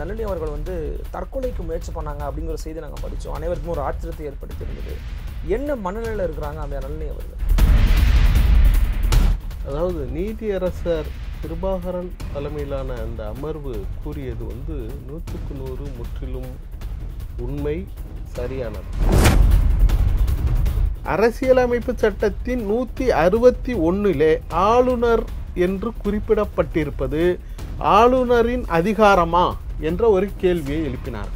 நளினி அவர்கள் வந்து தற்கொலைக்கு முயற்சி பண்ணாங்க அப்படிங்கிற செய்தி நாங்கள் படித்தோம் அனைவருக்கும் ஒரு ஆச்சரியத்தை ஏற்படுத்தியிருந்தது என்ன மனநிலையில் இருக்கிறாங்க அந்த நல்லடி அவர்கள் அதாவது நீதியரசர் கிருபாகரன் தலைமையிலான அந்த அமர்வு கூறியது வந்து நூற்றுக்கு நூறு முற்றிலும் உண்மை சரியானது அரசியலமைப்பு சட்டத்தின் நூற்றி அறுபத்தி ஒன்றிலே ஆளுநர் என்று குறிப்பிடப்பட்டிருப்பது ஆளுநரின் அதிகாரமா என்ற ஒரு கேள்வியை எழுப்பினார்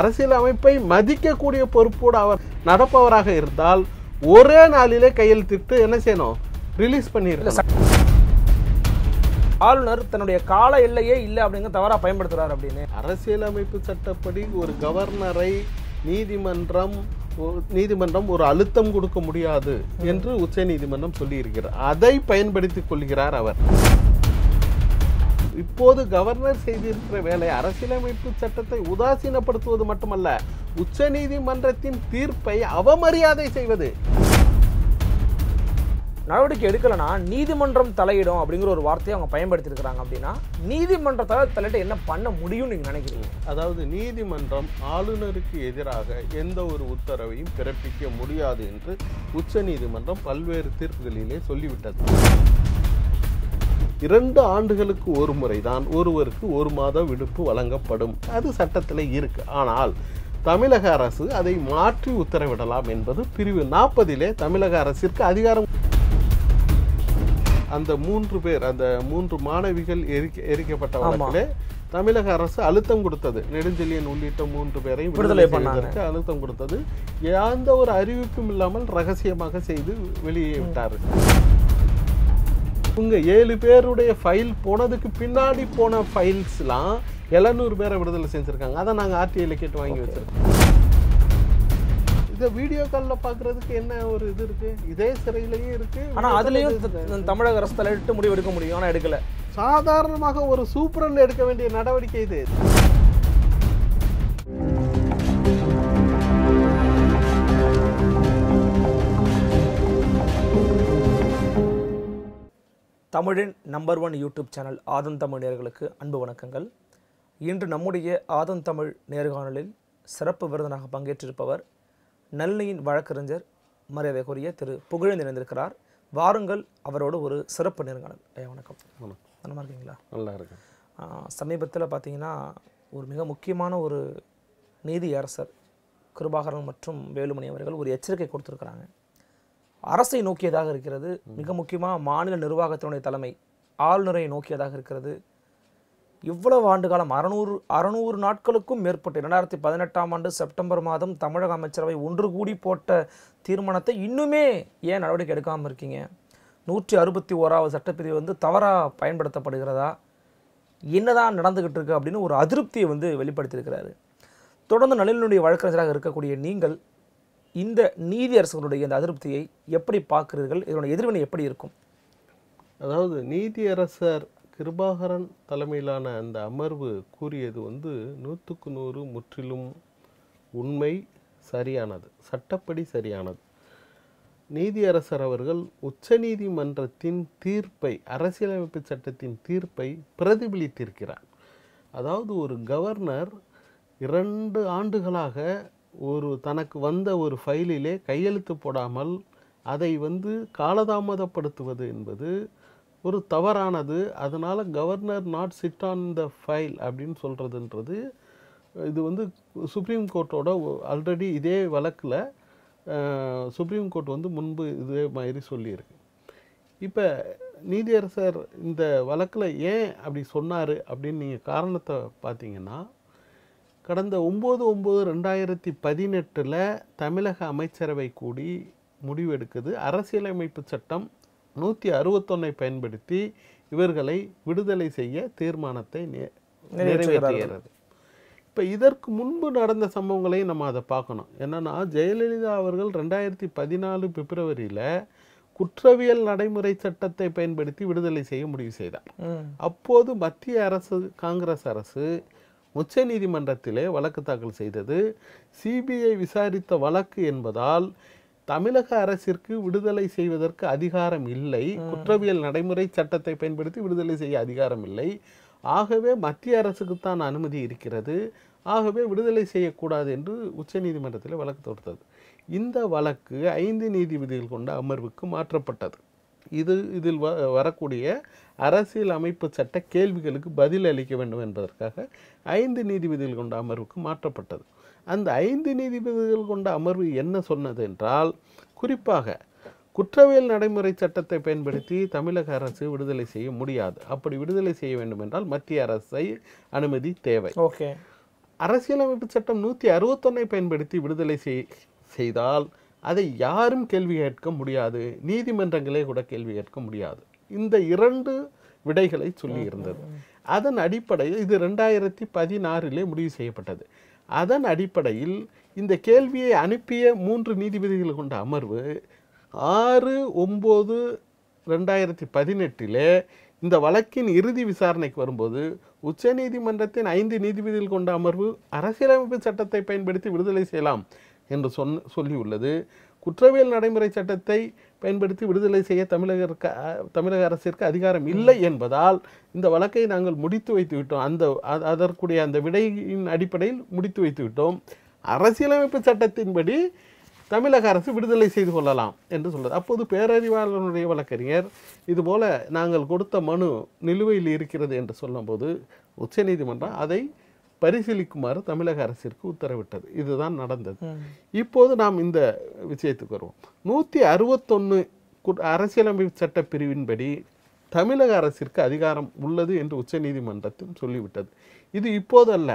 அரசியல் அமைப்பை மதிக்கக்கூடிய பொறுப்போடு அவர் நடப்பவராக இருந்தால் ஒரே நாளிலே கையெழுத்திட்டு என்ன செய்யணும் ரிலீஸ் பண்ணிடுறேன் ஆளுநர் தன்னுடைய கால எல்லையே இல்லை அப்படிங்கிற தவறாக பயன்படுத்துறாரு அப்படின்னு அரசியலமைப்பு சட்டப்படி ஒரு கவர்னரை நீதிமன்றம் நீதிமன்றம் ஒரு அழுத்தம் கொடுக்க முடியாது என்று உச்ச நீதிமன்றம் சொல்லியிருக்கிறார் அதை பயன்படுத்திக் கொள்கிறார் அவர் இப்போது கவர்னர் செய்திருக்கிற வேலை அரசியலமைப்பு சட்டத்தை உதாசீனப்படுத்துவது மட்டுமல்ல உச்ச நீதிமன்றத்தின் தீர்ப்பை அவமரியாதை செய்வது நடவடிக்கை எடுக்கலைன்னா நீதிமன்றம் தலையிடும் அப்படிங்கிற ஒரு வார்த்தையை அவங்க பயன்படுத்தியிருக்கிறாங்க அப்படின்னா நீதிமன்றத்தால் தலையிட்டு என்ன பண்ண முடியும்னு நீங்கள் நினைக்கிறீங்க அதாவது நீதிமன்றம் ஆளுநருக்கு எதிராக எந்த ஒரு உத்தரவையும் பிறப்பிக்க முடியாது என்று உச்ச நீதிமன்றம் பல்வேறு தீர்ப்புகளிலே சொல்லிவிட்டது இரண்டு ஆண்டுகளுக்கு ஒரு முறை தான் ஒருவருக்கு ஒரு மாத விடுப்பு வழங்கப்படும் அது சட்டத்தில் இருக்கு ஆனால் தமிழக அரசு அதை மாற்றி உத்தரவிடலாம் என்பது பிரிவு நாற்பதிலே தமிழக அரசிற்கு அதிகாரம் அந்த மூன்று பேர் அந்த மூன்று மாணவிகள் எரிக்க எரிக்கப்பட்ட வழக்கிலே தமிழக அரசு அழுத்தம் கொடுத்தது நெடுஞ்செழியன் உள்ளிட்ட மூன்று பேரை விடுதலை பண்ணதற்கு அழுத்தம் கொடுத்தது எந்த ஒரு அறிவிப்பும் இல்லாமல் ரகசியமாக செய்து வெளியே விட்டார் இவங்க ஏழு பேருடைய ஃபைல் போனதுக்கு பின்னாடி போன ஃபைல்ஸ்லாம் எழுநூறு பேரை விடுதலை செஞ்சுருக்காங்க அதை நாங்கள் ஆர்டிஐயில் கேட்டு வாங்கி வச்சுருக்கோம் இந்த வீடியோ காலில் பார்க்குறதுக்கு என்ன ஒரு இது இருக்குது இதே சிறையிலையும் இருக்குது ஆனால் அதுலேயும் தமிழக அரசு தலையிட்டு முடிவு எடுக்க முடியும் ஆனால் எடுக்கலை சாதாரணமாக ஒரு சூப்பரன் எடுக்க வேண்டிய நடவடிக்கை இது தமிழின் நம்பர் ஒன் யூடியூப் சேனல் ஆதந்தமிழ் நேர்களுக்கு அன்பு வணக்கங்கள் இன்று நம்முடைய ஆதந்தமிழ் நேர்காணலில் சிறப்பு விருதனாக பங்கேற்றிருப்பவர் நல்லையின் வழக்கறிஞர் மரியாதைக்குரிய திரு புகழ் நிறைந்திருக்கிறார் வாருங்கள் அவரோடு ஒரு சிறப்பு நேர்காணல் ஐயா வணக்கம் நல்லா இருக்கீங்களா நல்லா இருக்கு சமீபத்தில் பார்த்தீங்கன்னா ஒரு மிக முக்கியமான ஒரு நீதி அரசர் கிருபாகரன் மற்றும் வேலுமணி அவர்கள் ஒரு எச்சரிக்கை கொடுத்துருக்குறாங்க அரசை நோக்கியதாக இருக்கிறது மிக முக்கியமாக மாநில நிர்வாகத்தினுடைய தலைமை ஆளுநரை நோக்கியதாக இருக்கிறது இவ்வளவு ஆண்டு காலம் அறநூறு அறநூறு நாட்களுக்கும் மேற்பட்டு இரண்டாயிரத்தி பதினெட்டாம் ஆண்டு செப்டம்பர் மாதம் தமிழக அமைச்சரவை ஒன்று கூடி போட்ட தீர்மானத்தை இன்னுமே ஏன் நடவடிக்கை எடுக்காமல் இருக்கீங்க நூற்றி அறுபத்தி ஓராவது சட்டப்பிரிவு வந்து தவறாக பயன்படுத்தப்படுகிறதா என்னதான் நடந்துக்கிட்டு இருக்கு அப்படின்னு ஒரு அதிருப்தியை வந்து வெளிப்படுத்தியிருக்கிறாரு தொடர்ந்து நளினுடைய வழக்கறிஞராக இருக்கக்கூடிய நீங்கள் இந்த நீதி அரசர்களுடைய இந்த அதிருப்தியை எப்படி பார்க்குறீர்கள் இதனுடைய எதிர்வினை எப்படி இருக்கும் அதாவது நீதியரசர் கிருபாகரன் தலைமையிலான அந்த அமர்வு கூறியது வந்து நூற்றுக்கு நூறு முற்றிலும் உண்மை சரியானது சட்டப்படி சரியானது நீதியரசர் அவர்கள் உச்சநீதிமன்றத்தின் தீர்ப்பை அரசியலமைப்பு சட்டத்தின் தீர்ப்பை பிரதிபலித்திருக்கிறார் அதாவது ஒரு கவர்னர் இரண்டு ஆண்டுகளாக ஒரு தனக்கு வந்த ஒரு ஃபைலிலே கையெழுத்து போடாமல் அதை வந்து காலதாமதப்படுத்துவது என்பது ஒரு தவறானது அதனால் governor not sit on the file அப்படின்னு சொல்கிறதுன்றது இது வந்து சுப்ரீம் கோர்ட்டோட ஆல்ரெடி இதே வழக்கில் சுப்ரீம் கோர்ட் வந்து முன்பு இதே மாதிரி சொல்லியிருக்கு இப்போ நீதியரசர் இந்த வழக்கில் ஏன் அப்படி சொன்னார் அப்படின்னு நீங்கள் காரணத்தை பார்த்தீங்கன்னா கடந்த ஒம்பது ஒம்பது ரெண்டாயிரத்தி பதினெட்டில் தமிழக அமைச்சரவை கூடி முடிவெடுக்குது அரசியலமைப்பு சட்டம் நூற்றி அறுபத்தொன்னை பயன்படுத்தி இவர்களை விடுதலை செய்ய தீர்மானத்தை நிறைவேற்றுகிறது இப்போ இதற்கு முன்பு நடந்த சம்பவங்களையும் நம்ம அதை பார்க்கணும் என்னென்னா ஜெயலலிதா அவர்கள் ரெண்டாயிரத்தி பதினாலு பிப்ரவரியில் குற்றவியல் நடைமுறை சட்டத்தை பயன்படுத்தி விடுதலை செய்ய முடிவு செய்தார் அப்போது மத்திய அரசு காங்கிரஸ் அரசு உச்ச நீதிமன்றத்திலே வழக்கு தாக்கல் செய்தது சிபிஐ விசாரித்த வழக்கு என்பதால் தமிழக அரசிற்கு விடுதலை செய்வதற்கு அதிகாரம் இல்லை குற்றவியல் நடைமுறை சட்டத்தை பயன்படுத்தி விடுதலை செய்ய அதிகாரம் இல்லை ஆகவே மத்திய அரசுக்குத்தான் அனுமதி இருக்கிறது ஆகவே விடுதலை செய்யக்கூடாது என்று உச்ச நீதிமன்றத்தில் வழக்கு தொடுத்தது இந்த வழக்கு ஐந்து நீதிபதிகள் கொண்ட அமர்வுக்கு மாற்றப்பட்டது இது இதில் வ வரக்கூடிய அரசியல் அமைப்பு சட்ட கேள்விகளுக்கு பதில் அளிக்க வேண்டும் என்பதற்காக ஐந்து நீதிபதிகள் கொண்ட அமர்வுக்கு மாற்றப்பட்டது அந்த ஐந்து நீதிபதிகள் கொண்ட அமர்வு என்ன சொன்னது என்றால் குறிப்பாக குற்றவியல் நடைமுறை சட்டத்தை பயன்படுத்தி தமிழக அரசு விடுதலை செய்ய முடியாது அப்படி விடுதலை செய்ய வேண்டும் என்றால் மத்திய அரசை அனுமதி தேவை ஓகே அரசியலமைப்பு சட்டம் நூற்றி அறுபத்தொன்னை பயன்படுத்தி விடுதலை செய் செய்தால் அதை யாரும் கேள்வி கேட்க முடியாது நீதிமன்றங்களே கூட கேள்வி கேட்க முடியாது இந்த இரண்டு விடைகளை சொல்லியிருந்தது அதன் அடிப்படையில் இது ரெண்டாயிரத்தி பதினாறிலே முடிவு செய்யப்பட்டது அதன் அடிப்படையில் இந்த கேள்வியை அனுப்பிய மூன்று நீதிபதிகள் கொண்ட அமர்வு ஆறு ஒம்பது ரெண்டாயிரத்தி பதினெட்டிலே இந்த வழக்கின் இறுதி விசாரணைக்கு வரும்போது உச்சநீதிமன்றத்தின் ஐந்து நீதிபதிகள் கொண்ட அமர்வு அரசியலமைப்பு சட்டத்தை பயன்படுத்தி விடுதலை செய்யலாம் என்று சொன் சொல்லியுள்ளது குற்றவியல் நடைமுறை சட்டத்தை பயன்படுத்தி விடுதலை செய்ய தமிழகருக்கு தமிழக அரசிற்கு அதிகாரம் இல்லை என்பதால் இந்த வழக்கை நாங்கள் முடித்து வைத்து விட்டோம் அந்த அதற்குடைய அந்த விடையின் அடிப்படையில் முடித்து வைத்து விட்டோம் அரசியலமைப்பு சட்டத்தின்படி தமிழக அரசு விடுதலை செய்து கொள்ளலாம் என்று சொல்கிறது அப்போது பேரறிவாளனுடைய வழக்கறிஞர் இதுபோல் நாங்கள் கொடுத்த மனு நிலுவையில் இருக்கிறது என்று சொல்லும்போது உச்சநீதிமன்றம் அதை பரிசீலிக்குமாறு தமிழக அரசிற்கு உத்தரவிட்டது இதுதான் நடந்தது இப்போது நாம் இந்த விஷயத்துக்கு வருவோம் நூற்றி அறுபத்தொன்று அரசியலமைப்பு சட்ட பிரிவின்படி தமிழக அரசிற்கு அதிகாரம் உள்ளது என்று உச்சநீதிமன்றத்தில் சொல்லிவிட்டது இது இப்போதல்ல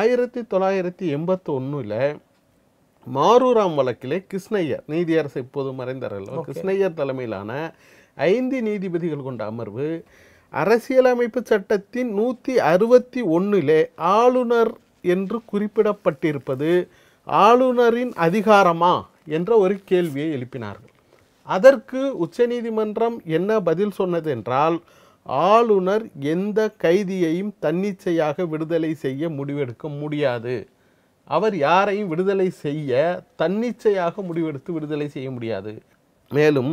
ஆயிரத்தி தொள்ளாயிரத்தி எண்பத்தி ஒன்றில் மாரூராம் வழக்கிலே கிருஷ்ணய்யர் நீதியரசு இப்போது மறைந்தார்கள் கிருஷ்ணையர் தலைமையிலான ஐந்து நீதிபதிகள் கொண்ட அமர்வு அரசியலமைப்பு சட்டத்தின் நூற்றி அறுபத்தி ஒன்றிலே ஆளுநர் என்று குறிப்பிடப்பட்டிருப்பது ஆளுநரின் அதிகாரமா என்ற ஒரு கேள்வியை எழுப்பினார்கள் அதற்கு உச்சநீதிமன்றம் என்ன பதில் சொன்னது என்றால் ஆளுநர் எந்த கைதியையும் தன்னிச்சையாக விடுதலை செய்ய முடிவெடுக்க முடியாது அவர் யாரையும் விடுதலை செய்ய தன்னிச்சையாக முடிவெடுத்து விடுதலை செய்ய முடியாது மேலும்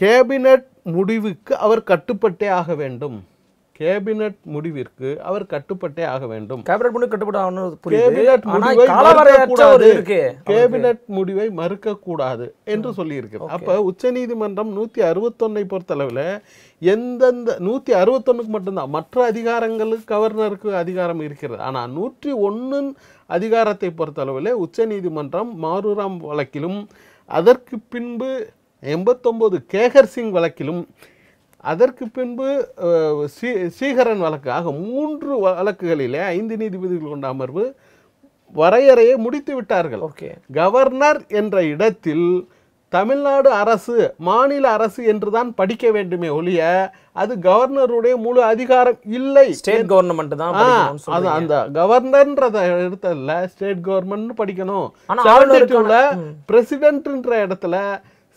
கேபினட் முடிவுக்கு அவர் கட்டுப்பட்டே ஆக வேண்டும் கேபினட் முடிவிற்கு அவர் கட்டுப்பட்டே ஆக வேண்டும் கேபினட் முடிவு கட்டுப்படாது கேபினட் முடிவை மறுக்க கூடாது என்று சொல்லியிருக்கிறார் அப்ப உச்ச நீதிமன்றம் நூத்தி அறுபத்தொன்னை பொறுத்தளவில் எந்தெந்த நூத்தி அறுபத்தொன்னுக்கு மட்டும்தான் மற்ற அதிகாரங்களுக்கு கவர்னருக்கு அதிகாரம் இருக்கிறது ஆனா நூற்றி ஒன்னு அதிகாரத்தை பொறுத்தளவில் உச்ச நீதிமன்றம் மாரூராம் வழக்கிலும் அதற்கு பின்பு எண்பத்தொம்போது கேகர் சிங் வழக்கிலும் அதற்கு பின்பு ஸ்ரீ ஸ்ரீகரன் வழக்கு ஆக மூன்று வழக்குகளிலே ஐந்து நீதிபதிகள் கொண்ட அமர்வு வரையறையை முடித்து விட்டார்கள் ஓகே கவர்னர் என்ற இடத்தில் தமிழ்நாடு அரசு மாநில அரசு என்றுதான் படிக்க வேண்டுமே ஒழிய அது கவர்னருடைய முழு அதிகாரம் இல்லை ஸ்டேட் கவர்மெண்ட் தான் அது அந்த கவர்னர்ன்றதை இடத்துல ஸ்டேட் கவர்மெண்ட் படிக்கணும் பிரசிடென்ட்ன்ற இடத்துல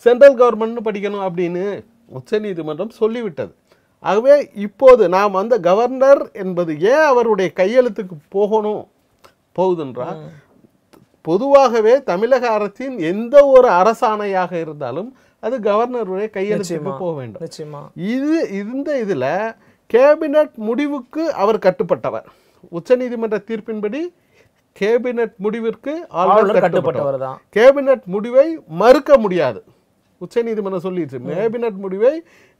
சென்ட்ரல் கவர்மெண்ட்னு படிக்கணும் அப்படின்னு உச்சநீதிமன்றம் சொல்லிவிட்டது ஆகவே இப்போது நாம் அந்த கவர்னர் என்பது ஏன் அவருடைய கையெழுத்துக்கு போகணும் போகுதுன்றா பொதுவாகவே தமிழக அரசின் எந்த ஒரு அரசாணையாக இருந்தாலும் அது கவர்னருடைய கையெழுத்து போக வேண்டும் இது இந்த இதில் கேபினட் முடிவுக்கு அவர் கட்டுப்பட்டவர் உச்சநீதிமன்ற தீர்ப்பின்படி கேபினட் முடிவிற்கு ஆளுநர் கட்டுப்பட்டவர் தான் கேபினட் முடிவை மறுக்க முடியாது உச்சநீதிமன்றம் சொல்லிடுச்சு மேபினட் முடிவை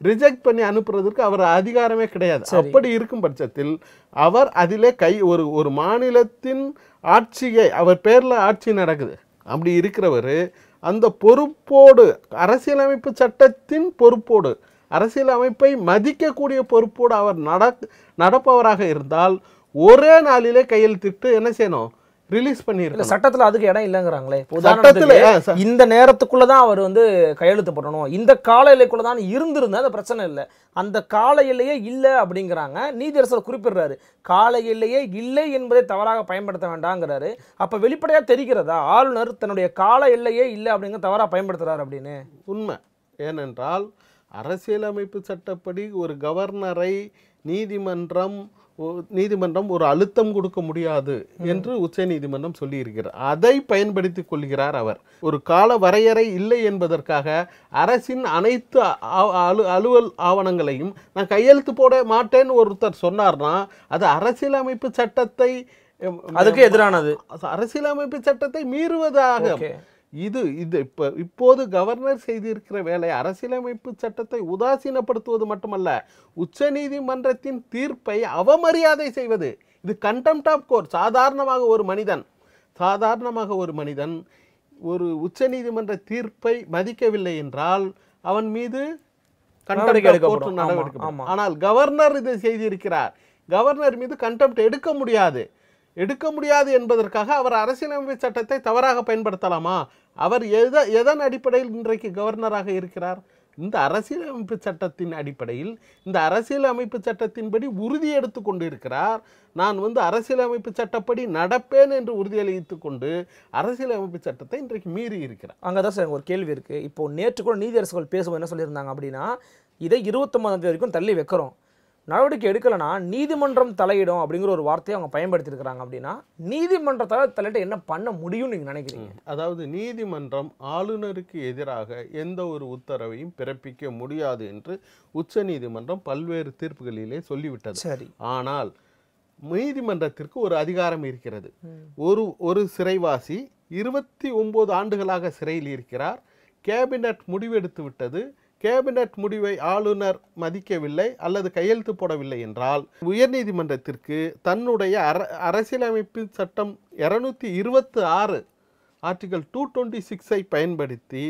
ரிஜெக்ட் பண்ணி அனுப்புறதுக்கு அவர் அதிகாரமே கிடையாது அப்படி இருக்கும் பட்சத்தில் அவர் அதிலே கை ஒரு ஒரு மாநிலத்தின் ஆட்சியை அவர் பேரில் ஆட்சி நடக்குது அப்படி இருக்கிறவர் அந்த பொறுப்போடு அரசியலமைப்பு சட்டத்தின் பொறுப்போடு அரசியலமைப்பை மதிக்கக்கூடிய பொறுப்போடு அவர் நட நடப்பவராக இருந்தால் ஒரே நாளிலே கையெழுத்திட்டு என்ன செய்யணும் ரிலீஸ் பண்ணிருக்கோம் சட்டத்தில் அதுக்கு இடம் இல்லைங்கிறாங்களே சட்டத்துல இந்த நேரத்துக்குள்ள தான் அவர் வந்து கையெழுத்து போடணும் இந்த கால எல்லைக்குள்ள தான் இருந்திருந்தா அது பிரச்சனை இல்லை அந்த கால எல்லையே இல்லை அப்படிங்கிறாங்க நீதியரசர் குறிப்பிடுறாரு கால எல்லையே இல்லை என்பதை தவறாக பயன்படுத்த வேண்டாங்கிறாரு அப்போ வெளிப்படையாக தெரிகிறதா ஆளுநர் தன்னுடைய கால எல்லையே இல்லை அப்படிங்கிற தவறாக பயன்படுத்துறாரு அப்படின்னு உண்மை ஏனென்றால் அரசியலமைப்பு சட்டப்படி ஒரு கவர்னரை நீதிமன்றம் நீதிமன்றம் ஒரு அழுத்தம் கொடுக்க முடியாது என்று உச்ச நீதிமன்றம் சொல்லியிருக்கிறார் அதை பயன்படுத்தி கொள்கிறார் அவர் ஒரு கால வரையறை இல்லை என்பதற்காக அரசின் அனைத்து அலு அலுவல் ஆவணங்களையும் நான் கையெழுத்து போட மாட்டேன்னு ஒருத்தர் சொன்னார்னா அது அரசியலமைப்பு சட்டத்தை அதுக்கு எதிரானது அரசியலமைப்பு சட்டத்தை மீறுவதாக இது இது இப்போ இப்போது கவர்னர் செய்திருக்கிற வேலை அரசியலமைப்பு சட்டத்தை உதாசீனப்படுத்துவது மட்டுமல்ல உச்சநீதிமன்றத்தின் தீர்ப்பை அவமரியாதை செய்வது இது கண்டெம்ட் ஆஃப் கோர்ட் சாதாரணமாக ஒரு மனிதன் சாதாரணமாக ஒரு மனிதன் ஒரு உச்சநீதிமன்ற தீர்ப்பை மதிக்கவில்லை என்றால் அவன் மீது நடவடிக்கை ஆனால் கவர்னர் இதை செய்திருக்கிறார் கவர்னர் மீது கண்டெம்ட் எடுக்க முடியாது எடுக்க முடியாது என்பதற்காக அவர் அரசியலமைப்பு சட்டத்தை தவறாக பயன்படுத்தலாமா அவர் எத எதன் அடிப்படையில் இன்றைக்கு கவர்னராக இருக்கிறார் இந்த அரசியலமைப்பு சட்டத்தின் அடிப்படையில் இந்த அரசியலமைப்பு சட்டத்தின்படி உறுதி எடுத்து கொண்டிருக்கிறார் நான் வந்து அரசியலமைப்பு சட்டப்படி நடப்பேன் என்று உறுதியளித்து கொண்டு அரசியலமைப்பு சட்டத்தை இன்றைக்கு மீறி இருக்கிறார் அங்கே தான் சார் ஒரு கேள்வி இருக்குது இப்போ நேற்று கூட நீதியரசுகள் பேசுவோம் என்ன சொல்லியிருந்தாங்க அப்படின்னா இதை இருபத்தொம்பதாம் தேதி வரைக்கும் தள்ளி வைக்கிறோம் நடவடிக்கை எடுக்கலைன்னா நீதிமன்றம் தலையிடும் அப்படிங்கிற ஒரு வார்த்தையை அவங்க பயன்படுத்தியிருக்கிறாங்க அப்படின்னா நீதிமன்றத்தால் தலையிட்டு என்ன பண்ண முடியும்னு நீங்கள் நினைக்கிறீங்க அதாவது நீதிமன்றம் ஆளுநருக்கு எதிராக எந்த ஒரு உத்தரவையும் பிறப்பிக்க முடியாது என்று உச்ச நீதிமன்றம் பல்வேறு தீர்ப்புகளிலே சொல்லிவிட்டது சரி ஆனால் நீதிமன்றத்திற்கு ஒரு அதிகாரம் இருக்கிறது ஒரு ஒரு சிறைவாசி இருபத்தி ஒன்பது ஆண்டுகளாக சிறையில் இருக்கிறார் கேபினட் முடிவெடுத்து விட்டது கேபினட் முடிவை ஆளுநர் மதிக்கவில்லை அல்லது கையெழுத்து போடவில்லை என்றால் உயர்நீதிமன்றத்திற்கு தன்னுடைய அர அரசியலமைப்பின் சட்டம் இரநூத்தி இருபத்தி ஆறு ஆர்டிகல் டூ டுவெண்ட்டி சிக்ஸை பயன்படுத்தி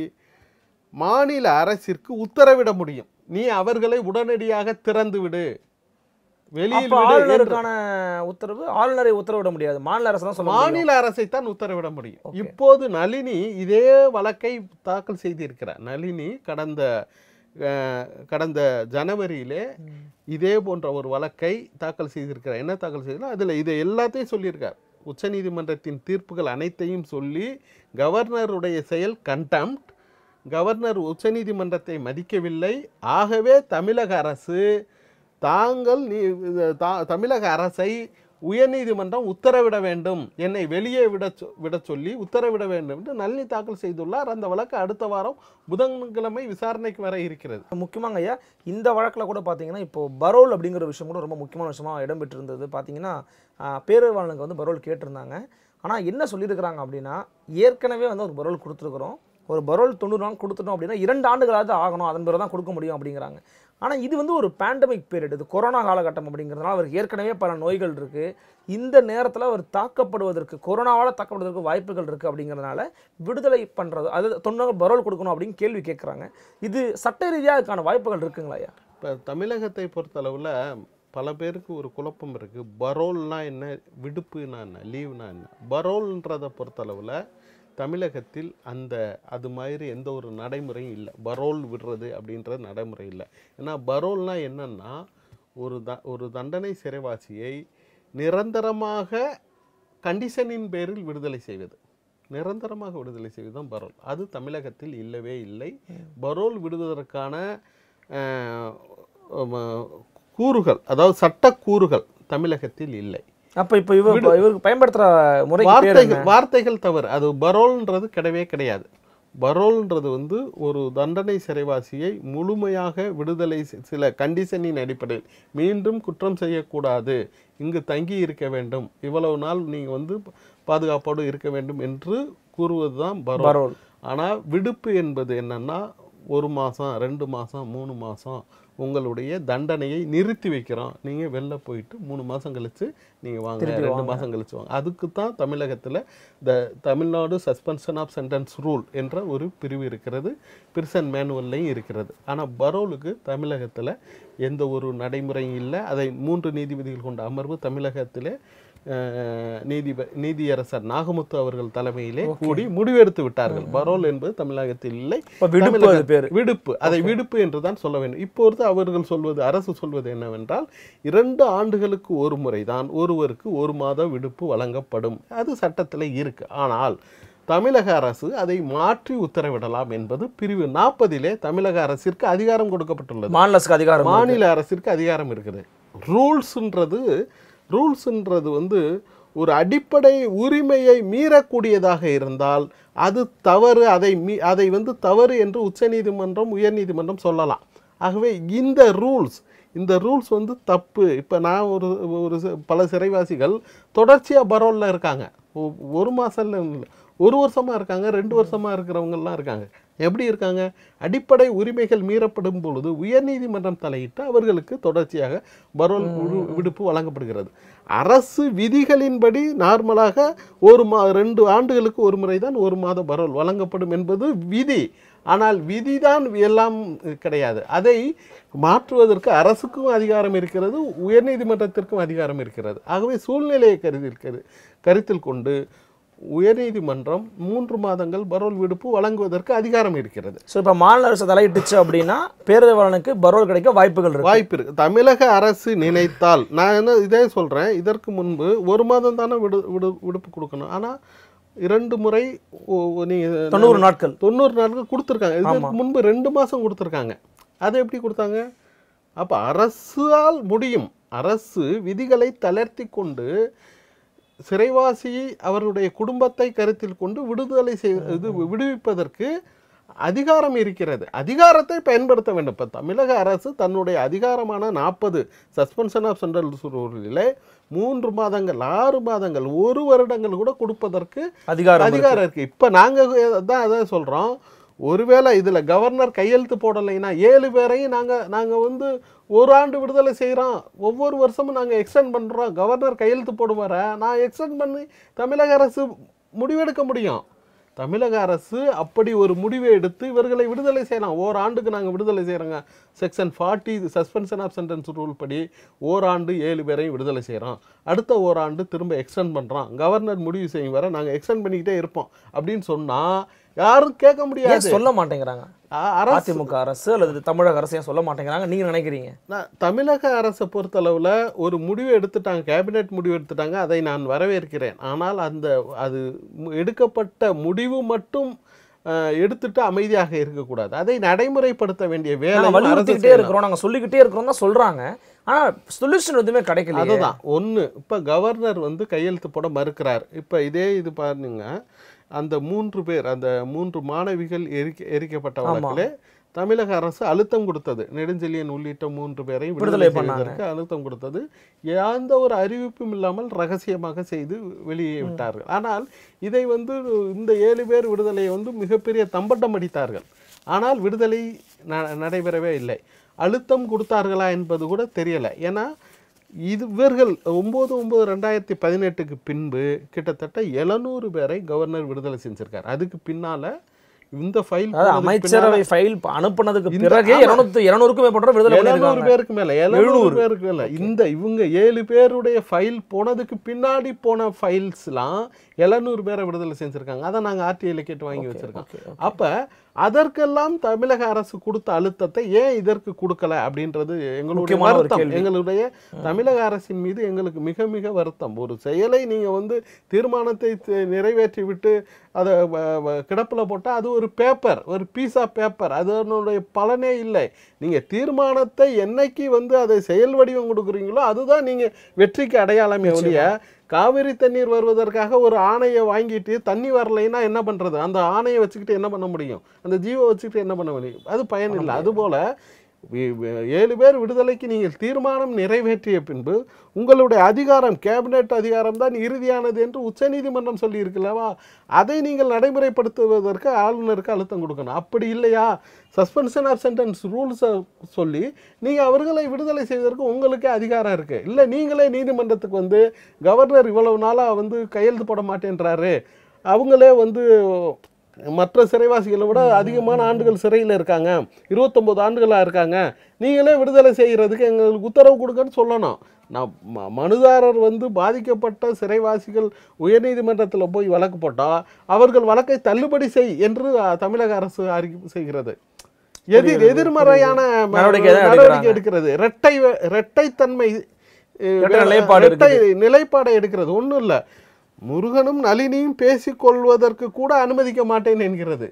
மாநில அரசிற்கு உத்தரவிட முடியும் நீ அவர்களை உடனடியாக திறந்துவிடு வெளியில் ஆளுநருக்கான உத்தரவு ஆளுநரை உத்தரவிட முடியாது மாநில அரசு தான் மாநில அரசை தான் உத்தரவிட முடியும் இப்போது நளினி இதே வழக்கை தாக்கல் செய்திருக்கிறார் நளினி கடந்த கடந்த ஜனவரியிலே இதே போன்ற ஒரு வழக்கை தாக்கல் செய்திருக்கிறார் என்ன தாக்கல் செய்தால் அதில் இதை எல்லாத்தையும் சொல்லியிருக்கார் உச்சநீதிமன்றத்தின் தீர்ப்புகள் அனைத்தையும் சொல்லி கவர்னருடைய செயல் கண்டெம்ட் கவர்னர் உச்சநீதிமன்றத்தை மதிக்கவில்லை ஆகவே தமிழக அரசு தாங்கள் நீ தமிழக அரசை உயர்நீதிமன்றம் உத்தரவிட வேண்டும் என்னை வெளியே விட விட சொல்லி உத்தரவிட வேண்டும் என்று நளினி தாக்கல் செய்துள்ளார் அந்த வழக்கு அடுத்த வாரம் புதன்கிழமை விசாரணைக்கு வர இருக்கிறது முக்கியமாக ஐயா இந்த வழக்கில் கூட பார்த்தீங்கன்னா இப்போ பரோல் அப்படிங்கிற விஷயம் கூட ரொம்ப முக்கியமான விஷயமாக இடம்பெற்றிருந்தது பார்த்தீங்கன்னா பேரவாளனுக்கு வந்து பரோல் கேட்டிருந்தாங்க ஆனால் என்ன சொல்லியிருக்கிறாங்க அப்படின்னா ஏற்கனவே வந்து ஒரு பரோல் கொடுத்துருக்குறோம் ஒரு பரோல் தொண்ணூறு நாள் கொடுத்துட்டோம் அப்படின்னா இரண்டு ஆண்டுகளாவது ஆகணும் அதன் பிறகு தான் கொடுக்க முடியும் அப்படிங்கிறாங்க ஆனால் இது வந்து ஒரு பேண்டமிக் பீரியட் இது கொரோனா காலகட்டம் அப்படிங்கிறதுனால அவருக்கு ஏற்கனவே பல நோய்கள் இருக்குது இந்த நேரத்தில் அவர் தாக்கப்படுவதற்கு கொரோனாவால் தாக்கப்படுவதற்கு வாய்ப்புகள் இருக்குது அப்படிங்கிறதுனால விடுதலை பண்ணுறது அது தொண்ணூறு பரோல் கொடுக்கணும் அப்படின்னு கேள்வி கேட்குறாங்க இது சட்ட ரீதியாக அதுக்கான வாய்ப்புகள் இருக்குங்களா ஐயா இப்போ தமிழகத்தை பொறுத்தளவில் பல பேருக்கு ஒரு குழப்பம் இருக்குது பரோல்னால் என்ன விடுப்புனா என்ன லீவ்னா என்ன பரோல்ன்றதை பொறுத்தளவில் தமிழகத்தில் அந்த அது மாதிரி எந்த ஒரு நடைமுறையும் இல்லை பரோல் விடுறது அப்படின்ற நடைமுறை இல்லை ஏன்னா பரோல்னால் என்னென்னா ஒரு த ஒரு தண்டனை சிறைவாசியை நிரந்தரமாக கண்டிஷனின் பேரில் விடுதலை செய்வது நிரந்தரமாக விடுதலை செய்வது தான் பரோல் அது தமிழகத்தில் இல்லவே இல்லை பரோல் விடுவதற்கான கூறுகள் அதாவது சட்ட கூறுகள் தமிழகத்தில் இல்லை அப்போ இப்போ இவர் இவருக்கு பயன்படுத்துகிற முறை வார்த்தைகள் வார்த்தைகள் தவறு அது பரோல்ன்றது கிடையவே கிடையாது பரோல்ன்றது வந்து ஒரு தண்டனை சிறைவாசியை முழுமையாக விடுதலை சில கண்டிஷனின் அடிப்படையில் மீண்டும் குற்றம் செய்யக்கூடாது இங்கு தங்கி இருக்க வேண்டும் இவ்வளவு நாள் நீங்கள் வந்து பாதுகாப்போடு இருக்க வேண்டும் என்று கூறுவது தான் பரோல் ஆனால் விடுப்பு என்பது என்னென்னா ஒரு மாதம் ரெண்டு மாதம் மூணு மாதம் உங்களுடைய தண்டனையை நிறுத்தி வைக்கிறோம் நீங்கள் வெளில போயிட்டு மூணு மாதம் கழித்து நீங்கள் வாங்க ரெண்டு மாதம் கழிச்சு வாங்க அதுக்கு தான் தமிழகத்தில் the Tamil Nadu suspension of sentence rule என்ற ஒரு பிரிவு இருக்கிறது பிரிசன் மேனுவல்லையும் இருக்கிறது ஆனால் பரோலுக்கு தமிழகத்தில் எந்த ஒரு நடைமுறையும் இல்லை அதை மூன்று நீதிபதிகள் கொண்ட அமர்வு தமிழகத்திலே நீதிப நீதியரசர் நாகமுத்து அவர்கள் தலைமையிலே கூடி முடிவெடுத்து விட்டார்கள் பரோல் என்பது தமிழகத்தில் இல்லை விடுப்பு அதை விடுப்பு என்று தான் சொல்ல வேண்டும் இப்பொழுது அவர்கள் சொல்வது அரசு சொல்வது என்னவென்றால் இரண்டு ஆண்டுகளுக்கு ஒரு முறைதான் ஒருவருக்கு ஒரு மாத விடுப்பு வழங்கப்படும் அது சட்டத்தில் இருக்கு ஆனால் தமிழக அரசு அதை மாற்றி உத்தரவிடலாம் என்பது பிரிவு நாற்பதிலே தமிழக அரசிற்கு அதிகாரம் கொடுக்கப்பட்டுள்ளது மாநில அரசிற்கு அதிகாரம் இருக்குது ரூல்ஸ்ன்றது ரூல்ஸுன்றது வந்து ஒரு அடிப்படை உரிமையை மீறக்கூடியதாக இருந்தால் அது தவறு அதை மீ அதை வந்து தவறு என்று உச்சநீதிமன்றம் உயர்நீதிமன்றம் சொல்லலாம் ஆகவே இந்த ரூல்ஸ் இந்த ரூல்ஸ் வந்து தப்பு இப்போ நான் ஒரு ஒரு பல சிறைவாசிகள் தொடர்ச்சியாக பரோலில் இருக்காங்க ஒரு மாதம் ஒரு வருஷமாக இருக்காங்க ரெண்டு வருஷமாக இருக்கிறவங்கெல்லாம் இருக்காங்க எப்படி இருக்காங்க அடிப்படை உரிமைகள் மீறப்படும் பொழுது உயர்நீதிமன்றம் தலையிட்டு அவர்களுக்கு தொடர்ச்சியாக பரோல் விடுப்பு வழங்கப்படுகிறது அரசு விதிகளின்படி நார்மலாக ஒரு மா ரெண்டு ஆண்டுகளுக்கு ஒரு முறை தான் ஒரு மாத பரோல் வழங்கப்படும் என்பது விதி ஆனால் விதிதான் எல்லாம் கிடையாது அதை மாற்றுவதற்கு அரசுக்கும் அதிகாரம் இருக்கிறது உயர்நீதிமன்றத்திற்கும் அதிகாரம் இருக்கிறது ஆகவே சூழ்நிலையை கருதி கருத்தில் கொண்டு உயர்நீதிமன்றம் மூன்று மாதங்கள் பரோல் விடுப்பு வழங்குவதற்கு அதிகாரம் இருக்கிறது ஸோ இப்போ மாநில அரசு தலையிட்டுச்சு அப்படின்னா பேரறிவாளனுக்கு பரோல் கிடைக்க வாய்ப்புகள் இருக்கு வாய்ப்பு இருக்கு தமிழக அரசு நினைத்தால் நான் என்ன இதே சொல்கிறேன் இதற்கு முன்பு ஒரு மாதம் தானே விடு விடு விடுப்பு கொடுக்கணும் ஆனால் இரண்டு முறை நீங்கள் தொண்ணூறு நாட்கள் தொண்ணூறு நாட்கள் கொடுத்துருக்காங்க இதற்கு முன்பு ரெண்டு மாதம் கொடுத்துருக்காங்க அதை எப்படி கொடுத்தாங்க அப்போ அரசால் முடியும் அரசு விதிகளை தளர்த்தி கொண்டு சிறைவாசியை அவருடைய குடும்பத்தை கருத்தில் கொண்டு விடுதலை செய் இது விடுவிப்பதற்கு அதிகாரம் இருக்கிறது அதிகாரத்தை பயன்படுத்த வேண்டும் இப்போ தமிழக அரசு தன்னுடைய அதிகாரமான நாற்பது சஸ்பென்ஷன் ஆஃப் சென்ட்ரல் சூழலில் மூன்று மாதங்கள் ஆறு மாதங்கள் ஒரு வருடங்கள் கூட கொடுப்பதற்கு அதிகாரம் அதிகாரம் இருக்குது இப்போ நாங்கள் தான் அதை சொல்கிறோம் ஒருவேளை இதில் கவர்னர் கையெழுத்து போடலைன்னா ஏழு பேரையும் நாங்கள் நாங்கள் வந்து ஒரு ஆண்டு விடுதலை செய்கிறோம் ஒவ்வொரு வருஷமும் நாங்கள் எக்ஸ்டெண்ட் பண்ணுறோம் கவர்னர் கையெழுத்து போடுவார நான் எக்ஸ்டெண்ட் பண்ணி தமிழக அரசு முடிவெடுக்க முடியும் தமிழக அரசு அப்படி ஒரு முடிவை எடுத்து இவர்களை விடுதலை செய்யலாம் ஓராண்டுக்கு நாங்கள் விடுதலை செய்கிறோங்க section forty suspension of sentence rule படி ஓராண்டு ஏழு பேரையும் விடுதலை செய்கிறோம் அடுத்த ஓராண்டு திரும்ப எக்ஸ்டெண்ட் பண்ணுறோம் கவர்னர் முடிவு செய்யும் வர நாங்கள் எக்ஸ்டெண்ட் பண்ணிக்கிட்டே இருப்போம் அப்படின்னு சொன்னால் யாரும் கேட்க முடியாது சொல்ல மாட்டேங்கிறாங்க அதிமுக அரசு அல்லது தமிழக அரசு ஏன் சொல்ல மாட்டேங்கிறாங்க நீங்க நினைக்கிறீங்க நான் தமிழக அரசை அளவில் ஒரு முடிவு எடுத்துட்டாங்க கேபினெட் முடிவு எடுத்துட்டாங்க அதை நான் வரவேற்கிறேன் ஆனால் அந்த அது எடுக்கப்பட்ட முடிவு மட்டும் எடுத்துட்டு அமைதியாக இருக்கக்கூடாது அதை நடைமுறைப்படுத்த வேண்டிய வேலை வலியுறுத்திக்கிட்டே இருக்கிறோம் நாங்கள் சொல்லிக்கிட்டே இருக்கிறோம் தான் சொல்கிறாங்க ஆனால் சொல்யூஷன் எதுவுமே கிடைக்கல அதுதான் ஒன்று இப்போ கவர்னர் வந்து கையெழுத்து போட மறுக்கிறார் இப்போ இதே இது பாருங்க அந்த மூன்று பேர் அந்த மூன்று மாணவிகள் எரிக்க எரிக்கப்பட்ட வழக்கிலே தமிழக அரசு அழுத்தம் கொடுத்தது நெடுஞ்செழியன் உள்ளிட்ட மூன்று பேரையும் விடுதலை பண்ணதற்கு அழுத்தம் கொடுத்தது எந்த ஒரு அறிவிப்பும் இல்லாமல் ரகசியமாக செய்து வெளியே விட்டார்கள் ஆனால் இதை வந்து இந்த ஏழு பேர் விடுதலையை வந்து மிகப்பெரிய தம்பட்டம் அடித்தார்கள் ஆனால் விடுதலை நடைபெறவே இல்லை அழுத்தம் கொடுத்தார்களா என்பது கூட தெரியலை ஏன்னா இது இவர்கள் ஒம்பது ஒம்பது ரெண்டாயிரத்தி பதினெட்டுக்கு பின்பு கிட்டத்தட்ட எழுநூறு பேரை கவர்னர் விடுதலை செஞ்சிருக்கார் அதுக்கு பின்னால இந்த ஃபைல் அமைச்சரவை ஃபைல் அனுப்புனதுக்கு பிறகு இருநூத்தி இருநூறுக்கும் மேற்பட்ட விடுதலை எழுநூறு பேருக்கு மேல எழுநூறு பேருக்கு மேல இந்த இவங்க ஏழு பேருடைய ஃபைல் போனதுக்கு பின்னாடி போன ஃபைல்ஸ்லாம் எழுநூறு பேரை விடுதலை செஞ்சுருக்காங்க அதை நாங்கள் ஆர்டிஐயில் கேட்டு வாங்கி வச்சுருக்கோம் அப்போ அதற்கெல்லாம் தமிழக அரசு கொடுத்த அழுத்தத்தை ஏன் இதற்கு கொடுக்கல அப்படின்றது எங்களுடைய வருத்தம் எங்களுடைய தமிழக அரசின் மீது எங்களுக்கு மிக மிக வருத்தம் ஒரு செயலை நீங்கள் வந்து தீர்மானத்தை நிறைவேற்றி விட்டு அதை கிடப்பில் போட்டால் அது ஒரு பேப்பர் ஒரு பீஸ் ஆஃப் பேப்பர் அதனுடைய பலனே இல்லை நீங்கள் தீர்மானத்தை என்னைக்கு வந்து அதை செயல் வடிவம் கொடுக்குறீங்களோ அதுதான் நீங்கள் வெற்றிக்கு அடையாளமே ஒழிய காவிரி தண்ணீர் வருவதற்காக ஒரு ஆணையை வாங்கிட்டு தண்ணி வரலைன்னா என்ன பண்ணுறது அந்த ஆணையை வச்சுக்கிட்டு என்ன பண்ண முடியும் அந்த ஜீவை வச்சுக்கிட்டு என்ன பண்ண முடியும் அது பயன் இல்லை அதுபோல் ஏழு பேர் விடுதலைக்கு நீங்கள் தீர்மானம் நிறைவேற்றிய பின்பு உங்களுடைய அதிகாரம் கேபினெட் அதிகாரம் தான் இறுதியானது என்று உச்சநீதிமன்றம் சொல்லியிருக்கலவா அதை நீங்கள் நடைமுறைப்படுத்துவதற்கு ஆளுநருக்கு அழுத்தம் கொடுக்கணும் அப்படி இல்லையா சஸ்பென்ஷன் ஆஃப் சென்டென்ஸ் ரூல்ஸை சொல்லி நீங்கள் அவர்களை விடுதலை செய்வதற்கு உங்களுக்கே அதிகாரம் இருக்குது இல்லை நீங்களே நீதிமன்றத்துக்கு வந்து கவர்னர் இவ்வளவு நாளாக வந்து கையெழுத்து போட மாட்டேன்றாரு அவங்களே வந்து மற்ற சிறைவாசிகளை விட அதிகமான ஆண்டுகள் சிறையில் இருக்காங்க இருபத்தொம்போது ஆண்டுகளாக இருக்காங்க நீங்களே விடுதலை செய்கிறதுக்கு எங்களுக்கு உத்தரவு கொடுக்கன்னு சொல்லணும் நான் மனுதாரர் வந்து பாதிக்கப்பட்ட சிறைவாசிகள் உயர்நீதிமன்றத்தில் போய் வழக்கு போட்டால் அவர்கள் வழக்கை தள்ளுபடி செய் என்று தமிழக அரசு அறிவிப்பு செய்கிறது எதிர் எதிர்மறையான நடவடிக்கை எடுக்கிறது இரட்டை இரட்டைத்தன்மை நிலைப்பாடை எடுக்கிறது ஒன்றும் இல்லை முருகனும் நளினியும் பேசிக்கொள்வதற்கு கூட அனுமதிக்க மாட்டேன் என்கிறது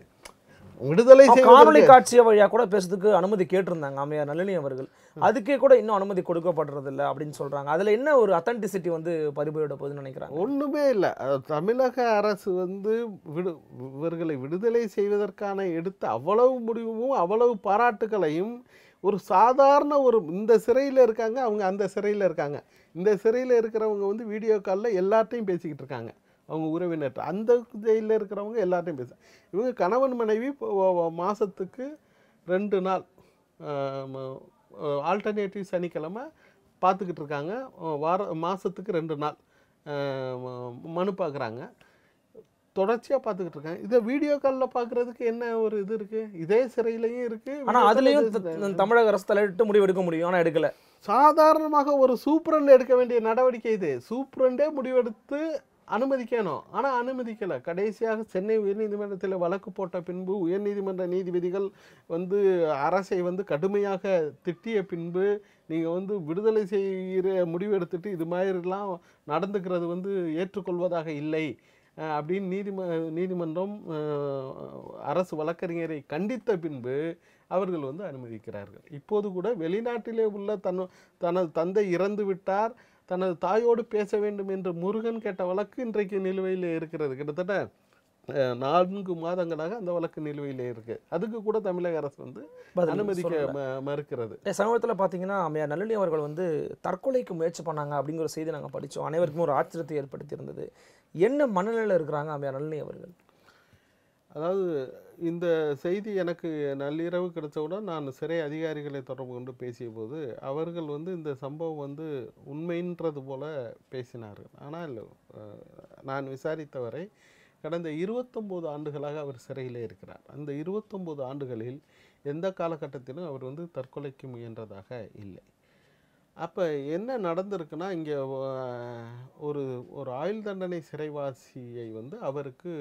விடுதலை காணொலி காட்சியை வழியாக கூட பேசுறதுக்கு அனுமதி கேட்டிருந்தாங்க அமையார் நளினி அவர்கள் அதுக்கே கூட இன்னும் அனுமதி கொடுக்கப்படுறது இல்லை அப்படின்னு சொல்றாங்க அதுல என்ன ஒரு அத்தன்டிசிட்டி வந்து பறிபோயிட போகுதுன்னு நினைக்கிறாங்க ஒண்ணுமே இல்லை தமிழக அரசு வந்து விடு இவர்களை விடுதலை செய்வதற்கான எடுத்த அவ்வளவு முடிவும் அவ்வளவு பாராட்டுகளையும் ஒரு சாதாரண ஒரு இந்த சிறையில் இருக்காங்க அவங்க அந்த சிறையில் இருக்காங்க இந்த சிறையில் இருக்கிறவங்க வந்து வீடியோ காலில் எல்லார்ட்டையும் பேசிக்கிட்டு இருக்காங்க அவங்க உறவினர் அந்த ஜெயிலில் இருக்கிறவங்க எல்லார்ட்டையும் பேச இவங்க கணவன் மனைவி மாதத்துக்கு ரெண்டு நாள் ஆல்டர்னேட்டிவ் சனிக்கிழமை பார்த்துக்கிட்டு இருக்காங்க வார மாதத்துக்கு ரெண்டு நாள் மனு பார்க்குறாங்க தொடர்ச்சியாக பார்த்துக்கிட்டு இருக்கேன் இதை வீடியோ காலில் பார்க்குறதுக்கு என்ன ஒரு இது இருக்குது இதே சிறையிலையும் இருக்குது ஆனால் அதுலேயும் தமிழக அரசு தலையிட்டு முடிவு எடுக்க முடியும் ஆனால் எடுக்கலை சாதாரணமாக ஒரு சூப்பரண்ட் எடுக்க வேண்டிய நடவடிக்கை இது சூப்பரண்டே முடிவெடுத்து அனுமதிக்கணும் ஆனால் அனுமதிக்கலை கடைசியாக சென்னை உயர்நீதிமன்றத்தில் வழக்கு போட்ட பின்பு உயர்நீதிமன்ற நீதிபதிகள் வந்து அரசை வந்து கடுமையாக திட்டிய பின்பு நீங்கள் வந்து விடுதலை செய்கிற முடிவெடுத்துட்டு இது மாதிரிலாம் நடந்துக்கிறது வந்து ஏற்றுக்கொள்வதாக இல்லை அப்படின்னு நீதிம நீதிமன்றம் அரசு வழக்கறிஞரை கண்டித்த பின்பு அவர்கள் வந்து அனுமதிக்கிறார்கள் இப்போது கூட வெளிநாட்டிலே உள்ள தன் தனது தந்தை இறந்து விட்டார் தனது தாயோடு பேச வேண்டும் என்று முருகன் கேட்ட வழக்கு இன்றைக்கு நிலுவையில் இருக்கிறது கிட்டத்தட்ட நான்கு மாதங்களாக அந்த வழக்கு நிலுவையில் இருக்கு அதுக்கு கூட தமிழக அரசு வந்து அனுமதிக்க மறுக்கிறது சமூகத்தில் பார்த்தீங்கன்னா அம்மையா நளினி அவர்கள் வந்து தற்கொலைக்கு முயற்சி பண்ணாங்க அப்படிங்கிற செய்தி நாங்கள் படித்தோம் அனைவருக்கும் ஒரு ஆச்சரியத்தை ஏற்படுத்தியிருந்தது என்ன மனநிலையில் இருக்கிறாங்க அம்மையா நல்லி அவர்கள் அதாவது இந்த செய்தி எனக்கு நள்ளிரவு கிடைச்சவுடன் நான் சிறை அதிகாரிகளை தொடர்பு கொண்டு பேசிய போது அவர்கள் வந்து இந்த சம்பவம் வந்து உண்மைன்றது போல பேசினார்கள் ஆனால் நான் விசாரித்தவரை கடந்த இருபத்தொம்போது ஆண்டுகளாக அவர் சிறையிலே இருக்கிறார் அந்த இருபத்தொம்போது ஆண்டுகளில் எந்த காலகட்டத்திலும் அவர் வந்து தற்கொலைக்கு முயன்றதாக இல்லை அப்போ என்ன நடந்திருக்குன்னா இங்கே ஒரு ஒரு ஆயுள் தண்டனை சிறைவாசியை வந்து அவருக்கு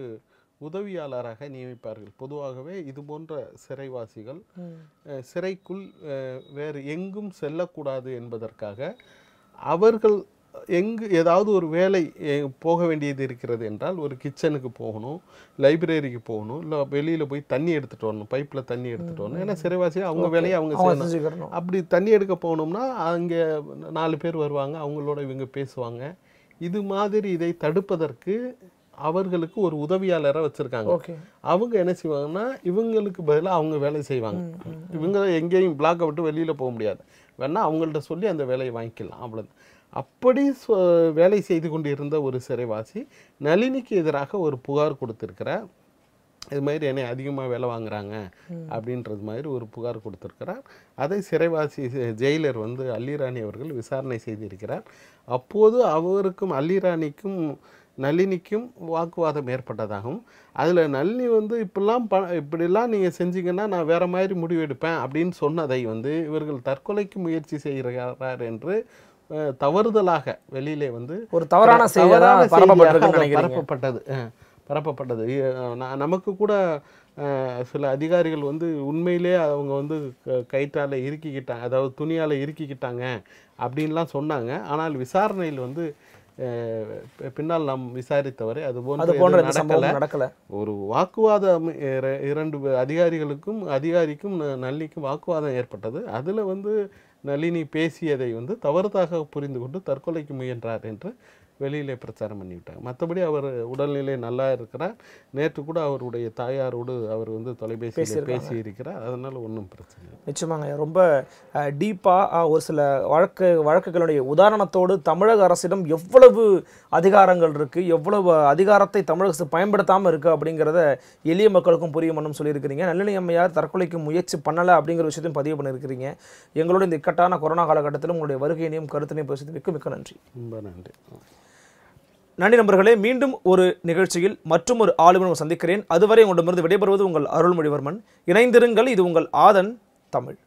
உதவியாளராக நியமிப்பார்கள் பொதுவாகவே இது போன்ற சிறைவாசிகள் சிறைக்குள் வேறு எங்கும் செல்லக்கூடாது என்பதற்காக அவர்கள் எங்கு ஏதாவது ஒரு வேலை போக வேண்டியது இருக்கிறது என்றால் ஒரு கிச்சனுக்கு போகணும் லைப்ரரிக்கு போகணும் இல்லை வெளியில் போய் தண்ணி எடுத்துகிட்டு வரணும் பைப்பில் தண்ணி எடுத்துகிட்டு வரணும் ஏன்னா சிறைவாசி அவங்க வேலையை அவங்க செய்யணும் அப்படி தண்ணி எடுக்க போகணும்னா அங்கே நாலு பேர் வருவாங்க அவங்களோட இவங்க பேசுவாங்க இது மாதிரி இதை தடுப்பதற்கு அவர்களுக்கு ஒரு உதவியாளராக வச்சுருக்காங்க அவங்க என்ன செய்வாங்கன்னா இவங்களுக்கு பதிலாக அவங்க வேலை செய்வாங்க இவங்க எங்கேயும் பிளாக்கை விட்டு வெளியில் போக முடியாது வேணால் அவங்கள்ட்ட சொல்லி அந்த வேலையை வாங்கிக்கலாம் அவ்வளோ அப்படி வேலை செய்து கொண்டிருந்த ஒரு சிறைவாசி நளினிக்கு எதிராக ஒரு புகார் கொடுத்துருக்கிறார் இது மாதிரி என்னை அதிகமாக வேலை வாங்குறாங்க அப்படின்றது மாதிரி ஒரு புகார் கொடுத்துருக்கிறார் அதை சிறைவாசி ஜெயிலர் வந்து அல்லிராணி அவர்கள் விசாரணை செய்திருக்கிறார் அப்போது அவருக்கும் அல்லிராணிக்கும் நளினிக்கும் வாக்குவாதம் ஏற்பட்டதாகும் அதில் நளினி வந்து இப்படிலாம் ப இப்படிலாம் நீங்கள் செஞ்சீங்கன்னா நான் வேறு மாதிரி முடிவெடுப்பேன் அப்படின்னு சொன்னதை வந்து இவர்கள் தற்கொலைக்கு முயற்சி செய்கிறார் என்று தவறுதலாக வெளியிலே வந்து ஒரு தவறான செய்தியாக பரப்பப்பட்டது பரப்பப்பட்டது நமக்கு கூட சில அதிகாரிகள் வந்து உண்மையிலே அவங்க வந்து கயிற்றால் இறுக்கிக்கிட்டாங்க அதாவது துணியால் இறுக்கிக்கிட்டாங்க அப்படின்லாம் சொன்னாங்க ஆனால் விசாரணையில் வந்து பின்னால் நாம் விசாரித்தவரை அது போன்ற நடக்கலை நடக்கலை ஒரு வாக்குவாதம் இரண்டு அதிகாரிகளுக்கும் அதிகாரிக்கும் நல்லிக்கும் வாக்குவாதம் ஏற்பட்டது அதில் வந்து நளினி பேசியதை வந்து தவறுதாக புரிந்து கொண்டு தற்கொலைக்கு முயன்றார் என்று வெளியிலே பிரச்சாரம் பண்ணிவிட்டாங்க மற்றபடி அவர் உடல்நிலை நல்லா இருக்கிறார் நேற்று கூட அவருடைய தாயாரோடு அவர் வந்து பேசி பேசியிருக்கிறார் அதனால் ஒன்றும் பிரச்சனை நிச்சயமாங்க ரொம்ப டீப்பாக ஒரு சில வழக்கு வழக்குகளுடைய உதாரணத்தோடு தமிழக அரசிடம் எவ்வளவு அதிகாரங்கள் இருக்குது எவ்வளவு அதிகாரத்தை தமிழக அரசு பயன்படுத்தாமல் இருக்குது அப்படிங்கிறத எளிய மக்களுக்கும் புரியுமன்னு சொல்லியிருக்கிறீங்க நளினி அம்மையார் தற்கொலைக்கு முயற்சி பண்ணலை அப்படிங்கிற விஷயத்தையும் பதிவு பண்ணியிருக்கிறீங்க எங்களோட இந்த இக்கட்டான கொரோனா காலகட்டத்தில் உங்களுடைய வருகையினையும் கருத்தினையும் பேசுறதுக்கு மிக்க நன்றி ரொம்ப நன்றி நன்றி நண்பர்களே மீண்டும் ஒரு நிகழ்ச்சியில் மற்றும் ஒரு ஆளுநர் சந்திக்கிறேன் அதுவரை உங்களிடமிருந்து விடைபெறுவது உங்கள் அருள்மொழிவர்மன் இணைந்திருங்கள் இது உங்கள் ஆதன் தமிழ்